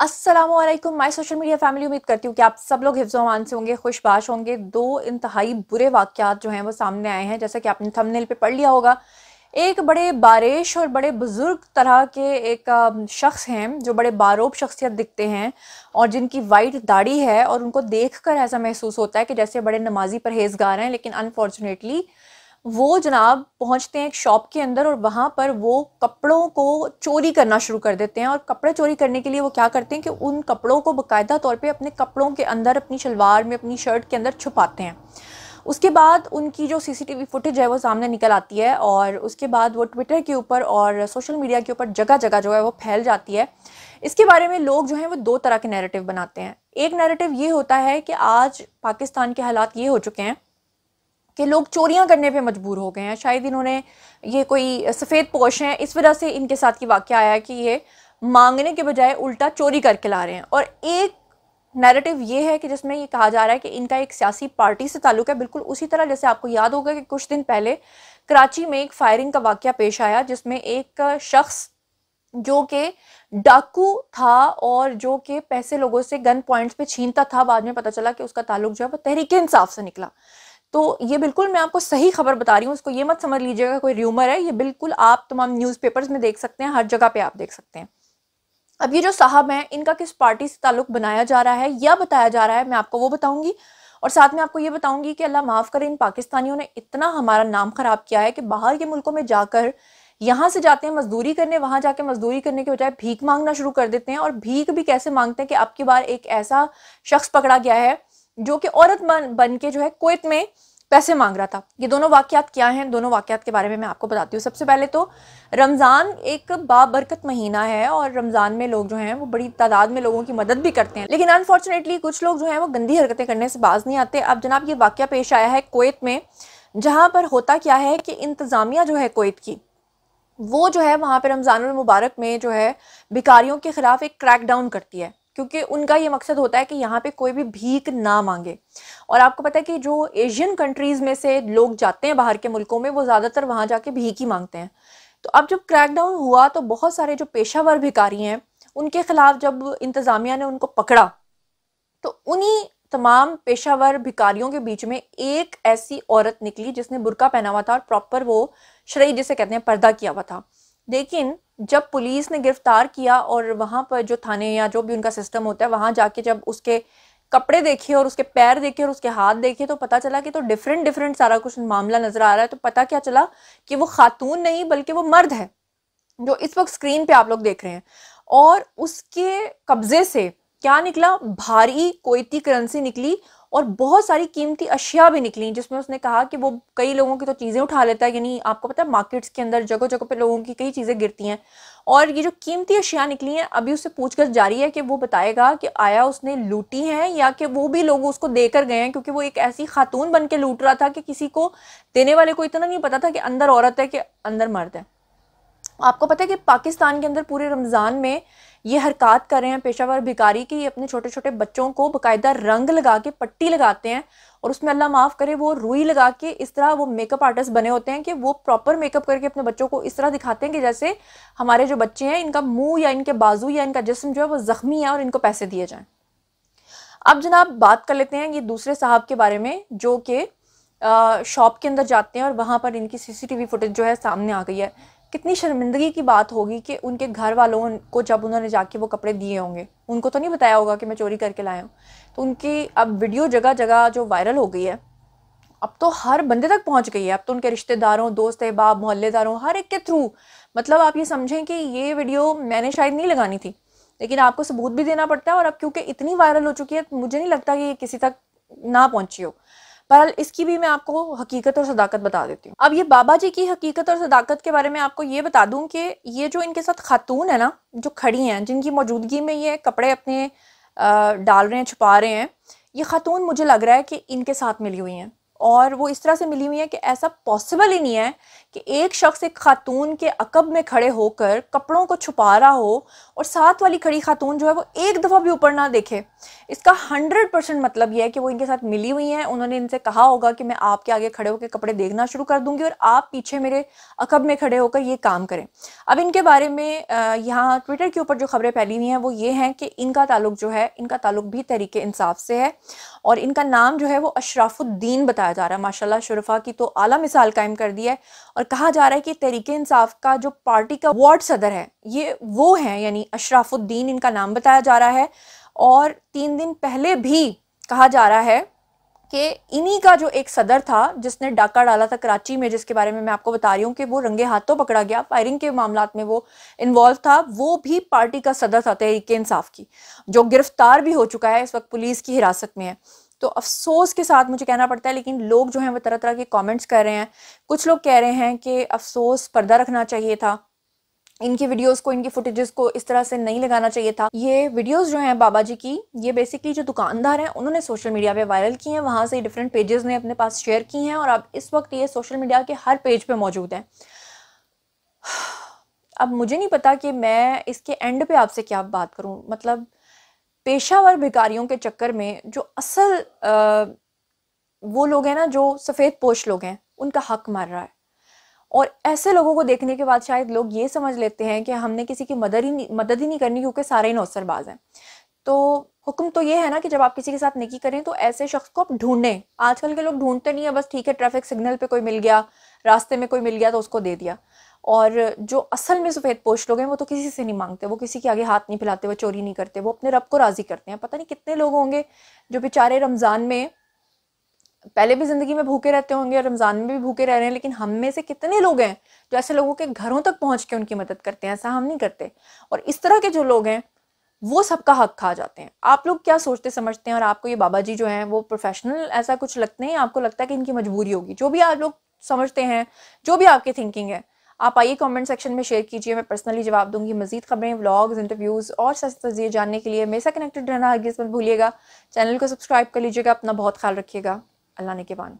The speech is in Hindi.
Aslam my social media family उम्मीद करती हूँ कि आप सब लोग हिफ्जोमान से होंगे खुशबाश होंगे दो इंतहाई बुरे वाक्यात जो हैं वो सामने आए हैं जैसा कि आपने थंबनेल पे पढ़ लिया होगा एक बड़े बारिश और बड़े बुज़ुर्ग तरह के एक शख्स हैं जो बड़े बारोब शख्सियत दिखते हैं और जिनकी वाइट दाढ़ी है और उनको देख कर ऐसा महसूस होता है कि जैसे बड़े नमाजी परहेजगार हैं लेकिन अनफॉर्चुनेटली वो जनाब पहुंचते हैं एक शॉप के अंदर और वहाँ पर वो कपड़ों को चोरी करना शुरू कर देते हैं और कपड़े चोरी करने के लिए वो क्या करते हैं कि उन कपड़ों को बकायदा तौर पे अपने कपड़ों के अंदर अपनी शलवार में अपनी शर्ट के अंदर छुपाते हैं उसके बाद उनकी जो सीसीटीवी फुटेज है वो सामने निकल आती है और उसके बाद वो ट्विटर के ऊपर और सोशल मीडिया के ऊपर जगह जगह जो है वो फैल जाती है इसके बारे में लोग जो हैं वो दो तरह के नैरेटिव बनाते हैं एक नैरेटिव ये होता है कि आज पाकिस्तान के हालात ये हो चुके हैं कि लोग चोरियां करने पे मजबूर हो गए हैं शायद इन्होंने ये कोई सफ़ेद पोश हैं इस वजह से इनके साथ ये वाक्य आया है कि ये मांगने के बजाय उल्टा चोरी करके ला रहे हैं और एक नैरेटिव ये है कि जिसमें ये कहा जा रहा है कि इनका एक सियासी पार्टी से ताल्लुक है बिल्कुल उसी तरह जैसे आपको याद होगा कि कुछ दिन पहले कराची में एक फायरिंग का वाक़ पेश आया जिसमें एक शख्स जो कि डाकू था और जो कि पैसे लोगों से गन पॉइंट्स पे छीनता था बाद में पता चला कि उसका ताल्लुक जो है वो तहरीक इंसाफ से निकला तो ये बिल्कुल मैं आपको सही खबर बता रही हूँ उसको ये मत समझ लीजिएगा कोई र्यूमर है ये बिल्कुल आप तमाम न्यूज़पेपर्स में देख सकते हैं हर जगह पे आप देख सकते हैं अब ये जो साहब हैं इनका किस पार्टी से ताल्लुक बनाया जा रहा है या बताया जा रहा है मैं आपको वो बताऊंगी और साथ में आपको ये बताऊंगी कि अल्लाह माफ़ करे इन पाकिस्तानियों ने इतना हमारा नाम ख़राब किया है कि बाहर के मुल्कों में जाकर यहाँ से जाते हैं मजदूरी करने वहाँ जाके मजदूरी करने के बजाय भीख मांगना शुरू कर देते हैं और भीख भी कैसे मांगते हैं कि अब की बार एक ऐसा शख्स पकड़ा गया है जो कि औरत बन के जो है कोयत में पैसे मांग रहा था ये दोनों वाक्यात क्या हैं दोनों वाक्यात के बारे में मैं आपको बताती हूँ सबसे पहले तो रमज़ान एक बाबरकत महीना है और रमज़ान में लोग जो हैं वो बड़ी तादाद में लोगों की मदद भी करते हैं लेकिन अनफॉर्चुनेटली कुछ लोग जो हैं वो गंदी हरकतें करने से बाज नहीं आते अब जनाब ये वाक़ पेश आया है कोत में जहाँ पर होता क्या है कि इंतज़ामिया जो है कोत की वो जो है वहाँ पर रमज़ान मुबारक में जो है भिकारियों के ख़िलाफ़ एक क्रैकडाउन करती है क्योंकि उनका ये मकसद होता है कि यहाँ पे कोई भी भीख ना मांगे और आपको पता है कि जो एशियन कंट्रीज़ में से लोग जाते हैं बाहर के मुल्कों में वो ज़्यादातर वहाँ जाके भीख ही मांगते हैं तो अब जब क्रैकडाउन हुआ तो बहुत सारे जो पेशावर भिकारी हैं उनके ख़िलाफ़ जब इंतज़ामिया ने उनको पकड़ा तो उन्हीं तमाम पेशावर भिकारियों के बीच में एक ऐसी औरत निकली जिसने बुरका पहना हुआ था और प्रॉपर वो श्रेय जिसे कहते हैं पर्दा किया हुआ था लेकिन जब पुलिस ने गिरफ्तार किया और वहाँ पर जो थाने या जो भी उनका सिस्टम होता है वहाँ जाके जब उसके कपड़े देखे और उसके पैर देखे और उसके हाथ देखे तो पता चला कि तो डिफरेंट डिफरेंट सारा कुछ मामला नज़र आ रहा है तो पता क्या चला कि वो खातून नहीं बल्कि वो मर्द है जो इस वक्त स्क्रीन पे आप लोग देख रहे हैं और उसके कब्जे से क्या निकला भारी कोयती करेंसी निकली और बहुत सारी कीमती अशिया भी निकली जिसमें उसने कहा कि वो कई लोगों की तो चीज़ें उठा लेता है यानी आपको पता है मार्केट्स के अंदर जगह जगह पे लोगों की कई चीज़ें गिरती हैं और ये जो कीमती अशिया निकली हैं अभी उससे पूछगछ जारी है कि वो बताएगा कि आया उसने लूटी हैं या कि वो भी लोग उसको देकर गए हैं क्योंकि वो एक ऐसी खातून बन के लूट रहा था कि किसी को देने वाले को इतना नहीं पता था कि अंदर औरत है कि अंदर मर्द है आपको पता है कि पाकिस्तान के अंदर पूरे रमज़ान में ये हरकत कर रहे हैं पेशावर भिकारी की अपने छोटे छोटे बच्चों को बकायदा रंग लगा के पट्टी लगाते हैं और उसमें अल्लाह माफ़ करे वो रुई लगा के इस तरह वो मेकअप आर्टिस्ट बने होते हैं कि वो प्रॉपर मेकअप करके अपने बच्चों को इस तरह दिखाते हैं कि जैसे हमारे जो बच्चे हैं इनका मुंह या इनके बाजू या इनका जिसम जो है वो ज़ख्मी है और इनको पैसे दिए जाएँ अब जनाब बात कर लेते हैं ये दूसरे साहब के बारे में जो कि शॉप के अंदर जाते हैं और वहाँ पर इनकी सीसीटीवी फुटेज जो है सामने आ गई है कितनी शर्मिंदगी की बात होगी कि उनके घर वालों को जब उन्होंने जाके वो कपड़े दिए होंगे उनको तो नहीं बताया होगा कि मैं चोरी करके लाया हूँ तो उनकी अब वीडियो जगह जगह जो वायरल हो गई है अब तो हर बंदे तक पहुंच गई है अब तो उनके रिश्तेदारों दोस्त अहबाब मोहल्लेदारों हर एक के थ्रू मतलब आप ये समझें कि ये वीडियो मैंने शायद नहीं लगानी थी लेकिन आपको सबूत भी देना पड़ता है और अब क्योंकि इतनी वायरल हो चुकी है मुझे नहीं लगता कि ये किसी तक ना पहुंची हो पर इसकी भी मैं आपको हकीकत और सदाकत बता देती हूँ अब ये बाबा जी की हकीकत और सदाकत के बारे में आपको ये बता दूँ कि ये जो इनके साथ खातून है ना जो खड़ी हैं जिनकी मौजूदगी में ये कपड़े अपने डाल रहे हैं छुपा रहे हैं ये खातून मुझे लग रहा है कि इनके साथ मिली हुई हैं और वो इस तरह से मिली हुई हैं कि ऐसा पॉसिबल ही नहीं है कि एक शख्स एक खातून के अकब में खड़े होकर कपड़ों को छुपा रहा हो और साथ वाली खड़ी खातून जो है वो एक दफ़ा भी ऊपर ना देखे इसका हंड्रेड परसेंट मतलब यह है कि वो इनके साथ मिली हुई हैं उन्होंने इनसे कहा होगा कि मैं आपके आगे खड़े होकर कपड़े देखना शुरू कर दूंगी और आप पीछे मेरे अकब में खड़े होकर ये काम करें अब इनके बारे में यहाँ ट्विटर के ऊपर जो खबरें फैली हुई हैं वो ये हैं कि इनका ताल्लुक जो है इनका ताल्लुक भी तरीक इंसाफ से है और इनका नाम जो है वो अशराफुद्दीन बताया जा रहा है माशाल्लाह शरफा की तो आला मिसाल कायम कर दी है और कहा जा रहा है कि तहरीक इंसाफ का जो पार्टी का वार्ड सदर है ये वो है यानी अशराफुद्दीन इनका नाम बताया जा रहा है और तीन दिन पहले भी कहा जा रहा है कि इन्हीं का जो एक सदर था जिसने डाका डाला था कराची में जिसके बारे में मैं आपको बता रही हूँ कि वो रंगे हाथों पकड़ा गया फायरिंग के मामला में वो इन्वॉल्व था वो भी पार्टी का सदर था तहरीक इंसाफ की जो गिरफ्तार भी हो चुका है इस वक्त पुलिस की हिरासत में है तो अफसोस के साथ मुझे कहना पड़ता है लेकिन लोग जो हैं वो तरह तरह के कमेंट्स कर रहे हैं कुछ लोग कह रहे हैं कि अफसोस पर्दा रखना चाहिए था इनकी वीडियोस को इनकी फुटेजेस को इस तरह से नहीं लगाना चाहिए था ये वीडियोस जो हैं बाबा जी की ये बेसिकली जो दुकानदार हैं उन्होंने सोशल मीडिया पे वायरल की हैं वहाँ से डिफरेंट पेजेस ने अपने पास शेयर की हैं और अब इस वक्त ये सोशल मीडिया के हर पेज पे मौजूद हैं अब मुझे नहीं पता कि मैं इसके एंड पे आपसे क्या बात करूँ मतलब पेशावर भिकारियों के चक्कर में जो असल आ, वो लोग हैं ना जो सफ़ेद पोश लोग हैं उनका हक मार रहा है और ऐसे लोगों को देखने के बाद शायद लोग ये समझ लेते हैं कि हमने किसी की मदद ही नहीं मदद ही नहीं करनी क्योंकि सारे ही नौसरबाज हैं तो हुक्म तो ये है ना कि जब आप किसी के साथ निकी करें तो ऐसे शख्स को आप ढूंढें आजकल के लोग ढूंढते नहीं है बस ठीक है ट्रैफिक सिग्नल पर कोई मिल गया रास्ते में कोई मिल गया तो उसको दे दिया और जो असल में सफ़ेद पोश लोग हैं वो तो किसी से नहीं मांगते वो किसी के आगे हाथ नहीं फैलाते वो चोरी नहीं करते वो अपने रब को राज़ी करते हैं पता नहीं कितने लोग होंगे जो बेचारे रमज़ान में पहले भी ज़िंदगी में भूखे रहते होंगे रमज़ान में भी भूखे रह रहे हैं लेकिन हम में से कितने लोग हैं जो ऐसे लोगों के घरों तक पहुँच के उनकी मदद करते हैं ऐसा हम नहीं करते और इस तरह के जो लोग हैं वो सबका हक खा जाते हैं आप लोग क्या सोचते समझते हैं और आपको ये बाबा जी जो हैं वो प्रोफेशनल ऐसा कुछ लगते हैं आपको लगता है कि इनकी मजबूरी होगी जो भी आप लोग समझते हैं जो भी आपकी थिंकिंग है आप आइए कमेंट सेक्शन में शेयर कीजिए मैं पर्सनली जवाब दूंगी मजीद खबरें व्लॉग्स इंटरव्यूज़ और तजिए जानने के लिए मेरे साथ कनेक्टेड रहना हर मत भूलिएगा चैनल को सब्सक्राइब कर लीजिएगा अपना बहुत ख्याल रखिएगा अल्लाह ने के बान